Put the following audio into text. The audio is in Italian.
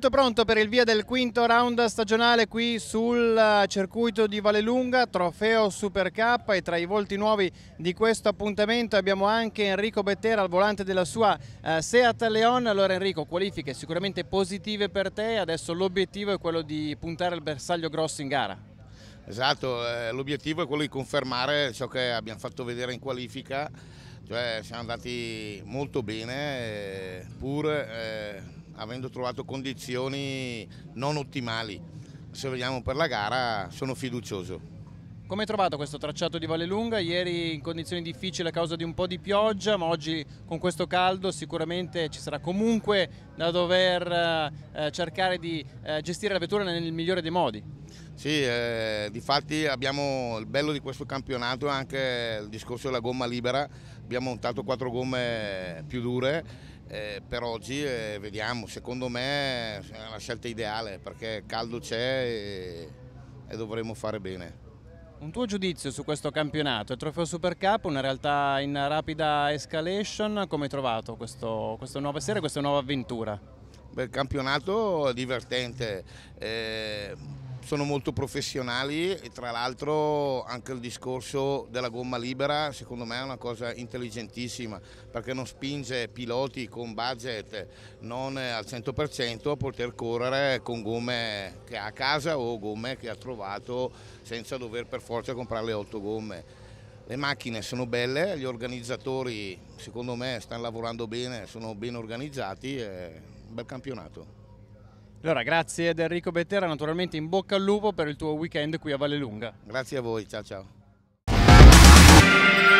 tutto pronto per il via del quinto round stagionale qui sul eh, circuito di Vallelunga, trofeo Super K e tra i volti nuovi di questo appuntamento abbiamo anche Enrico Bettera al volante della sua eh, Seat Leon. Allora Enrico, qualifiche sicuramente positive per te, adesso l'obiettivo è quello di puntare il bersaglio grosso in gara. Esatto, eh, l'obiettivo è quello di confermare ciò che abbiamo fatto vedere in qualifica, cioè siamo andati molto bene, eh, pur eh, avendo trovato condizioni non ottimali. Se vogliamo per la gara sono fiducioso. Come hai trovato questo tracciato di Vallelunga? Ieri in condizioni difficili a causa di un po' di pioggia, ma oggi con questo caldo sicuramente ci sarà comunque da dover eh, eh, cercare di eh, gestire la vettura nel migliore dei modi. Sì, eh, difatti abbiamo il bello di questo campionato è anche il discorso della gomma libera, abbiamo montato quattro gomme più dure eh, per oggi eh, vediamo, secondo me è la scelta ideale perché caldo c'è e, e dovremo fare bene. Un tuo giudizio su questo campionato? Il trofeo Supercup, una realtà in rapida escalation, come hai trovato questo, questa nuova serie, questa nuova avventura? Beh, il campionato è divertente, eh sono molto professionali e tra l'altro anche il discorso della gomma libera secondo me è una cosa intelligentissima perché non spinge piloti con budget non al 100% a poter correre con gomme che ha a casa o gomme che ha trovato senza dover per forza comprare le otto gomme. Le macchine sono belle, gli organizzatori secondo me stanno lavorando bene, sono ben organizzati e un bel campionato. Allora, grazie ad Enrico Bettera, naturalmente in bocca al lupo per il tuo weekend qui a Vallelunga. Grazie a voi, ciao ciao.